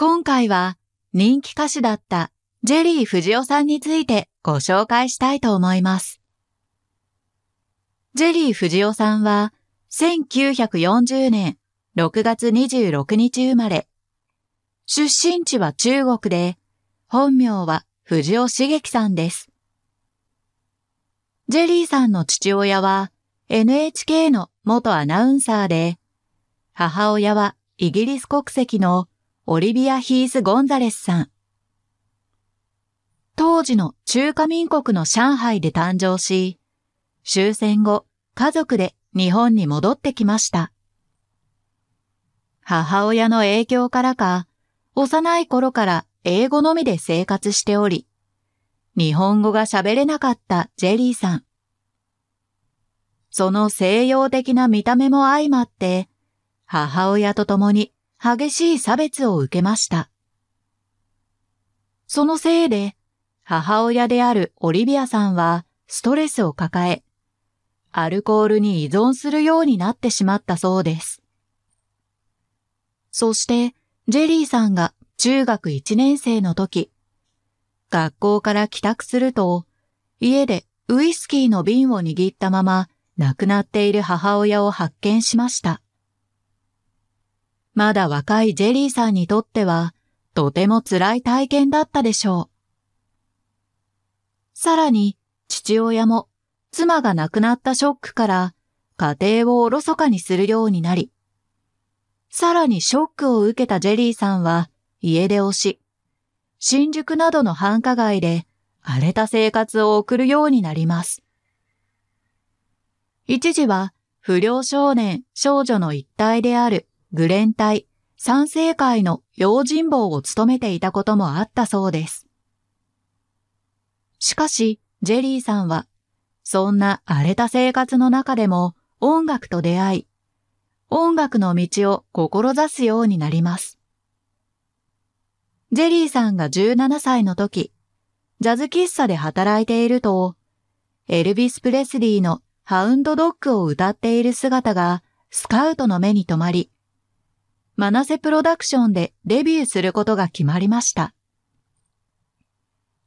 今回は人気歌手だったジェリー・フジオさんについてご紹介したいと思います。ジェリー・フジオさんは1940年6月26日生まれ、出身地は中国で、本名は藤尾茂樹さんです。ジェリーさんの父親は NHK の元アナウンサーで、母親はイギリス国籍のオリビア・ヒース・ゴンザレスさん。当時の中華民国の上海で誕生し、終戦後、家族で日本に戻ってきました。母親の影響からか、幼い頃から英語のみで生活しており、日本語が喋れなかったジェリーさん。その西洋的な見た目も相まって、母親と共に激しい差別を受けました。そのせいで、母親であるオリビアさんはストレスを抱え、アルコールに依存するようになってしまったそうです。そして、ジェリーさんが中学1年生の時、学校から帰宅すると、家でウイスキーの瓶を握ったまま亡くなっている母親を発見しました。まだ若いジェリーさんにとっては、とても辛い体験だったでしょう。さらに、父親も、妻が亡くなったショックから、家庭をおろそかにするようになり、さらにショックを受けたジェリーさんは、家出をし、新宿などの繁華街で荒れた生活を送るようになります。一時は不良少年少女の一体であるグレン隊、賛成会の用心棒を務めていたこともあったそうです。しかし、ジェリーさんは、そんな荒れた生活の中でも音楽と出会い、音楽の道を志すようになります。ジェリーさんが17歳の時、ジャズ喫茶で働いていると、エルビス・プレスリーのハウンドドッグを歌っている姿がスカウトの目に留まり、マナセプロダクションでデビューすることが決まりました。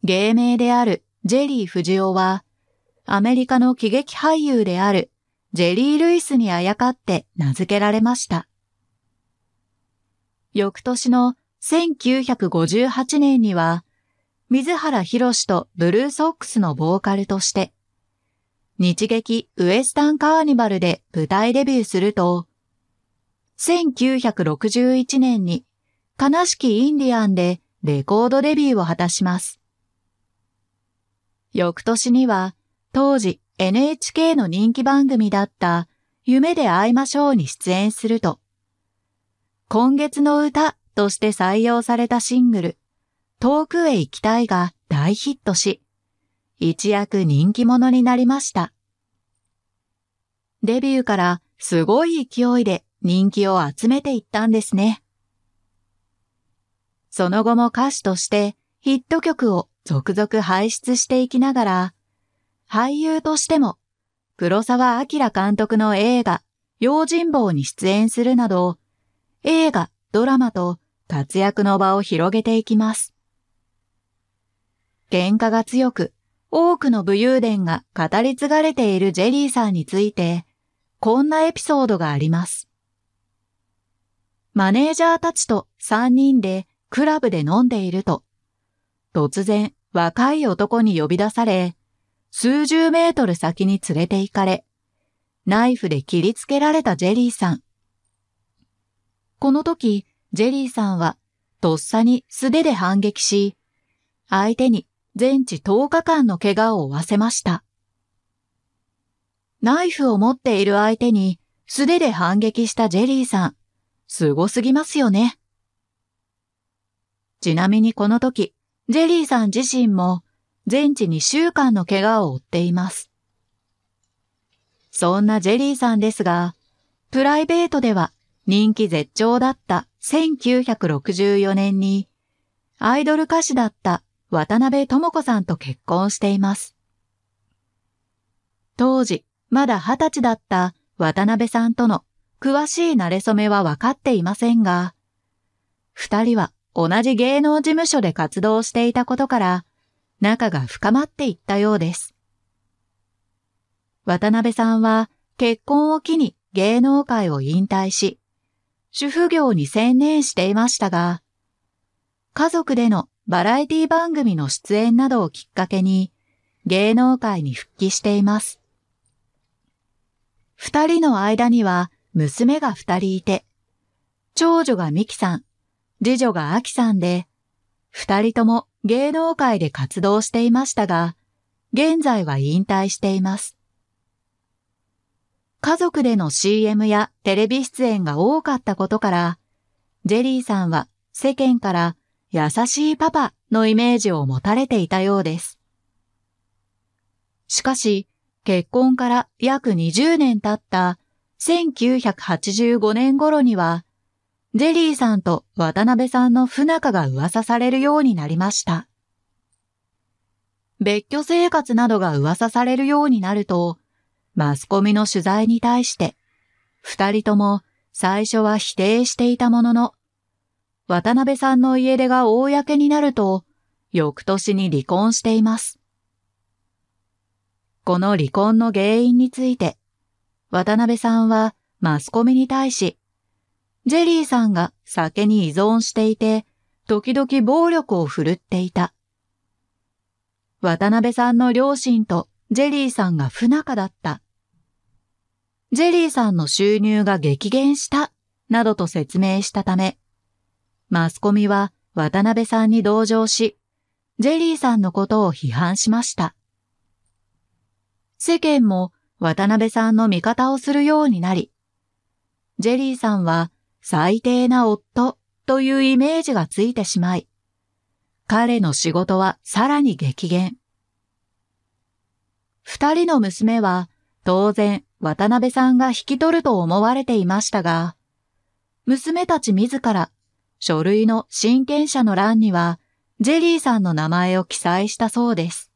芸名であるジェリー・フジオは、アメリカの喜劇俳優であるジェリー・ルイスにあやかって名付けられました。翌年の1958年には、水原博士とブルーソックスのボーカルとして、日劇ウエスタンカーニバルで舞台デビューすると、1961年に悲しきインディアンでレコードデビューを果たします。翌年には当時 NHK の人気番組だった夢で会いましょうに出演すると、今月の歌として採用されたシングル、遠くへ行きたいが大ヒットし、一躍人気者になりました。デビューからすごい勢いで人気を集めていったんですね。その後も歌手としてヒット曲を続々輩出していきながら、俳優としても黒沢明監督の映画、用心棒に出演するなど、映画、ドラマと活躍の場を広げていきます。喧嘩が強く、多くの武勇伝が語り継がれているジェリーさんについて、こんなエピソードがあります。マネージャーたちと三人でクラブで飲んでいると、突然若い男に呼び出され、数十メートル先に連れて行かれ、ナイフで切りつけられたジェリーさん。この時、ジェリーさんはとっさに素手で反撃し、相手に全治10日間の怪我を負わせました。ナイフを持っている相手に素手で反撃したジェリーさん。凄すぎますよね。ちなみにこの時、ジェリーさん自身も全治2週間の怪我を負っています。そんなジェリーさんですが、プライベートでは人気絶頂だった1964年に、アイドル歌手だった渡辺智子さんと結婚しています。当時、まだ二十歳だった渡辺さんとの詳しい慣れ初めは分かっていませんが、二人は同じ芸能事務所で活動していたことから、仲が深まっていったようです。渡辺さんは結婚を機に芸能界を引退し、主婦業に専念していましたが、家族でのバラエティ番組の出演などをきっかけに芸能界に復帰しています。二人の間には娘が二人いて、長女がミキさん、次女がアキさんで、二人とも芸能界で活動していましたが、現在は引退しています。家族での CM やテレビ出演が多かったことから、ジェリーさんは世間から優しいパパのイメージを持たれていたようです。しかし、結婚から約20年経った1985年頃には、ジェリーさんと渡辺さんの不仲が噂されるようになりました。別居生活などが噂されるようになると、マスコミの取材に対して、二人とも最初は否定していたものの、渡辺さんの家出が公になると、翌年に離婚しています。この離婚の原因について、渡辺さんはマスコミに対し、ジェリーさんが酒に依存していて、時々暴力を振るっていた。渡辺さんの両親とジェリーさんが不仲だった。ジェリーさんの収入が激減したなどと説明したため、マスコミは渡辺さんに同情し、ジェリーさんのことを批判しました。世間も渡辺さんの味方をするようになり、ジェリーさんは最低な夫というイメージがついてしまい、彼の仕事はさらに激減。二人の娘は当然渡辺さんが引き取ると思われていましたが、娘たち自ら書類の親権者の欄にはジェリーさんの名前を記載したそうです。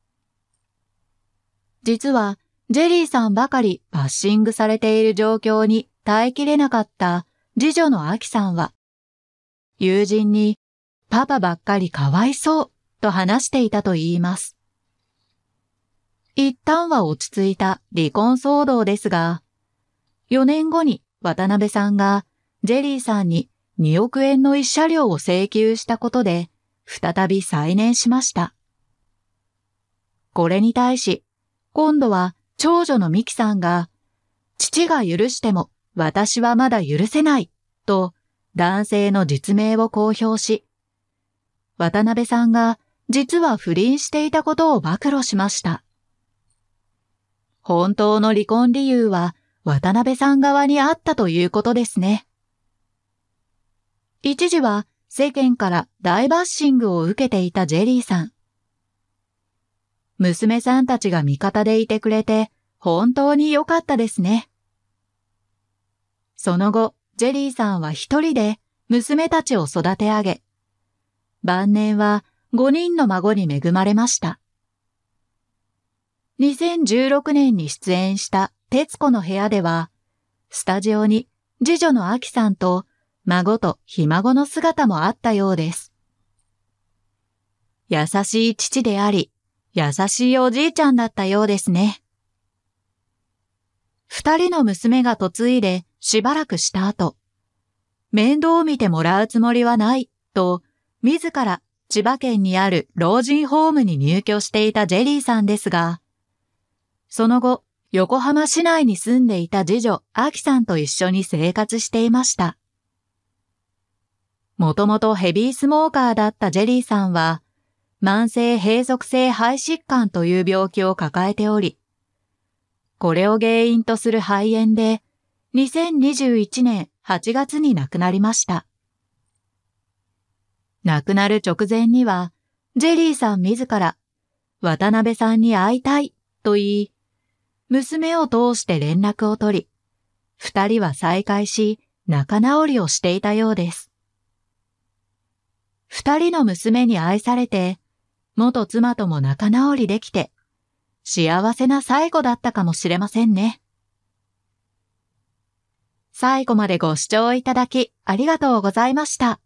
実はジェリーさんばかりバッシングされている状況に耐えきれなかった次女のアキさんは、友人にパパばっかりかわいそうと話していたと言います。一旦は落ち着いた離婚騒動ですが、4年後に渡辺さんがジェリーさんに2億円の一車両を請求したことで、再び再燃しました。これに対し、今度は長女のミキさんが、父が許しても私はまだ許せないと男性の実名を公表し、渡辺さんが実は不倫していたことを暴露しました。本当の離婚理由は渡辺さん側にあったということですね。一時は世間から大バッシングを受けていたジェリーさん。娘さんたちが味方でいてくれて、本当に良かったですね。その後、ジェリーさんは一人で娘たちを育て上げ、晩年は5人の孫に恵まれました。2016年に出演した徹子の部屋では、スタジオに次女の秋さんと孫とひ孫の姿もあったようです。優しい父であり、優しいおじいちゃんだったようですね。二人の娘が嫁いでしばらくした後、面倒を見てもらうつもりはないと、自ら千葉県にある老人ホームに入居していたジェリーさんですが、その後、横浜市内に住んでいた次女、アキさんと一緒に生活していました。もともとヘビースモーカーだったジェリーさんは、慢性閉塞性肺疾患という病気を抱えており、これを原因とする肺炎で、2021年8月に亡くなりました。亡くなる直前には、ジェリーさん自ら、渡辺さんに会いたいと言い、娘を通して連絡を取り、二人は再会し、仲直りをしていたようです。二人の娘に愛されて、元妻とも仲直りできて、幸せな最後だったかもしれませんね。最後までご視聴いただきありがとうございました。